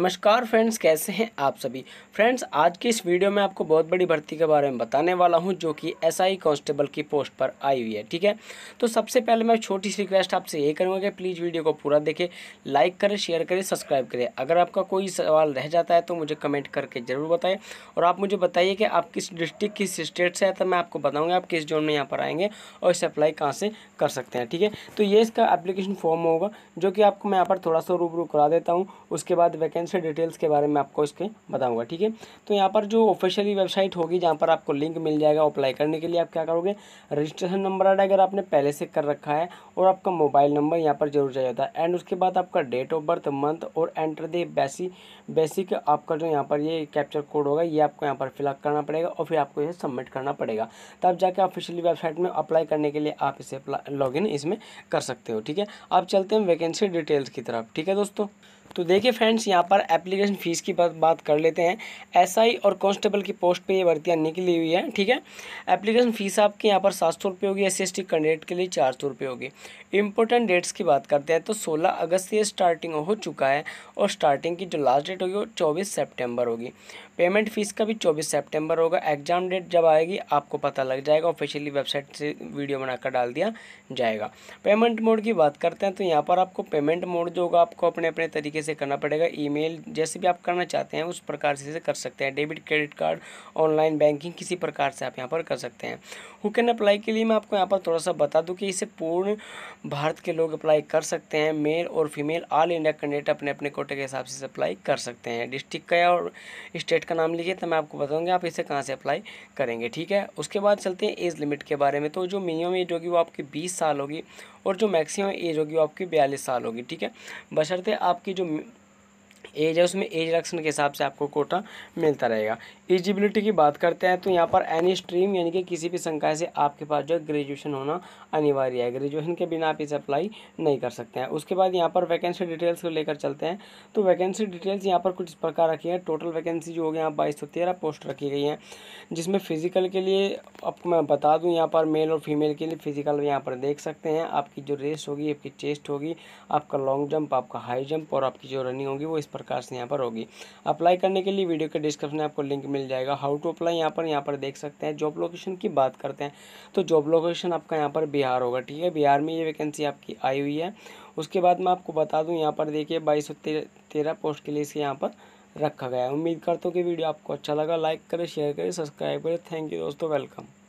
नमस्कार फ्रेंड्स कैसे हैं आप सभी फ्रेंड्स आज की इस वीडियो में आपको बहुत बड़ी भर्ती के बारे में बताने वाला हूं जो कि एसआई कांस्टेबल की पोस्ट पर आई हुई है ठीक है तो सबसे पहले मैं छोटी सी रिक्वेस्ट आपसे ये करूँगा कि प्लीज़ वीडियो को पूरा देखें लाइक करें शेयर करें सब्सक्राइब करें अगर आपका कोई सवाल रह जाता है तो मुझे कमेंट करके ज़रूर बताएँ और आप मुझे बताइए कि आप किस डिस्ट्रिक्ट किस स्टेट से है तो मैं आपको बताऊँगा आप किस जोन में यहाँ पर आएंगे और इसे अप्लाई कहाँ से कर सकते हैं ठीक है तो ये इसका एप्लीकेशन फॉर्म होगा जो कि आपको मैं यहाँ पर थोड़ा सा रूबरू करा देता हूँ उसके बाद वैकेंसी से डिटेल्स के बारे में आपको इसके बताऊंगा ठीक है तो यहाँ पर जो ऑफिशियली वेबसाइट होगी जहाँ पर आपको लिंक मिल जाएगा अप्लाई करने के लिए आप क्या करोगे रजिस्ट्रेशन नंबर आटा अगर आपने पहले से कर रखा है और आपका मोबाइल नंबर यहाँ पर जरूर चाहिए होता है एंड उसके बाद आपका डेट ऑफ बर्थ मंथ और एंटर दे बेसिक बेसिक आपका जो यहाँ पर ये कैप्चर कोड होगा ये आपको यहाँ पर फिलअप करना पड़ेगा और फिर आपको यह सबमिट करना पड़ेगा तब तो जाके ऑफिशियली वेबसाइट में अप्लाई करने के लिए आप इसे लॉग इसमें कर सकते हो ठीक है आप चलते हैं वैकेंसी डिटेल्स की तरफ ठीक है दोस्तों तो देखिए फ्रेंड्स यहाँ पर एप्लीकेशन फ़ीस की बात बात कर लेते हैं एसआई और कांस्टेबल की पोस्ट पे ये भर्तियाँ निकली हुई हैं ठीक है एप्लीकेशन फ़ीस आपके यहाँ पर सात सौ रुपये होगी एस सी कैंडिडेट के लिए चार सौ रुपये होगी इंपॉर्टेंट डेट्स की बात करते हैं तो सोलह अगस्त से स्टार्टिंग हो चुका है और स्टार्टिंग की जो लास्ट डेट होगी वो चौबीस सेप्टेम्बर होगी पेमेंट फ़ीस का भी चौबीस सेप्टेम्बर होगा एग्ज़ाम डेट जब आएगी आपको पता लग जाएगा ऑफिशियली वेबसाइट से वीडियो बनाकर डाल दिया जाएगा पेमेंट मोड की बात करते हैं तो यहाँ पर आपको पेमेंट मोड जो होगा आपको अपने अपने तरीके तरीके से करना पड़ेगा ईमेल जैसे भी आप करना चाहते हैं उस प्रकार से इसे कर सकते हैं debit credit card online banking किसी प्रकार से आप यहाँ पर कर सकते हैं हु कैन अप्लाई के लिए मैं आपको यहाँ पर थोड़ा सा बता दूँ कि इसे पूर्ण भारत के लोग अप्लाई कर सकते हैं मेल और फीमेल ऑल इंडिया कैंडिडेट अपने अपने कोटे के हिसाब से अप्लाई कर सकते हैं डिस्ट्रिक्ट का और स्टेट का नाम लिखिए तो मैं आपको बताऊँगी आप इसे कहाँ से अप्लाई करेंगे ठीक है उसके बाद चलते हैं एज लिमिट के बारे में तो जो मिनिमम एज होगी वो आपकी बीस साल होगी और जो मैक्सिमम एज होगी वो आपकी बयालीस साल होगी ठीक है बशर्ते आपकी जो एज है उसमें एज रक्षण के हिसाब से आपको कोटा मिलता रहेगा एलिजिबिलिटी की बात करते हैं तो यहाँ पर एनी स्ट्रीम यानी कि किसी भी संकाय से आपके पास जो ग्रेजुएशन होना अनिवार्य है ग्रेजुएशन के बिना आप इसे अप्लाई नहीं कर सकते हैं उसके बाद यहाँ पर वैकेंसी डिटेल्स को लेकर चलते हैं तो वैकेंसी डिटेल्स यहाँ पर कुछ इस प्रकार रखी है टोटल वैकेंसी जो होगी यहाँ बाईस सौ तेरह पोस्ट रखी गई हैं जिसमें फ़िजिकल के लिए आपको मैं बता दूँ यहाँ पर मेल और फीमेल के लिए फ़िजिकल यहाँ पर देख सकते हैं आपकी जो रेस होगी आपकी चेस्ट होगी आपका लॉन्ग जंप आपका हाई जंप और आपकी जो रनिंग होगी वो इस प्रकार से यहाँ पर होगी अप्लाई करने के लिए वीडियो के डिस्क्रिप्शन में आपको लिंक मिल जाएगा हाउ टू अप्लाई यहाँ पर यहाँ पर देख सकते हैं जॉब लोकेशन की बात करते हैं तो जॉब लोकेशन आपका यहाँ पर बिहार होगा ठीक है बिहार में ये वैकेंसी आपकी आई हुई है उसके बाद मैं आपको बता दूँ यहाँ पर देखिए बाईस तेरह पोस्ट के लिए इसे यहाँ पर रखा गया है उम्मीद करता हूँ कि वीडियो आपको अच्छा लगा लाइक करें शेयर करें सब्सक्राइब करें थैंक यू दोस्तों वेलकम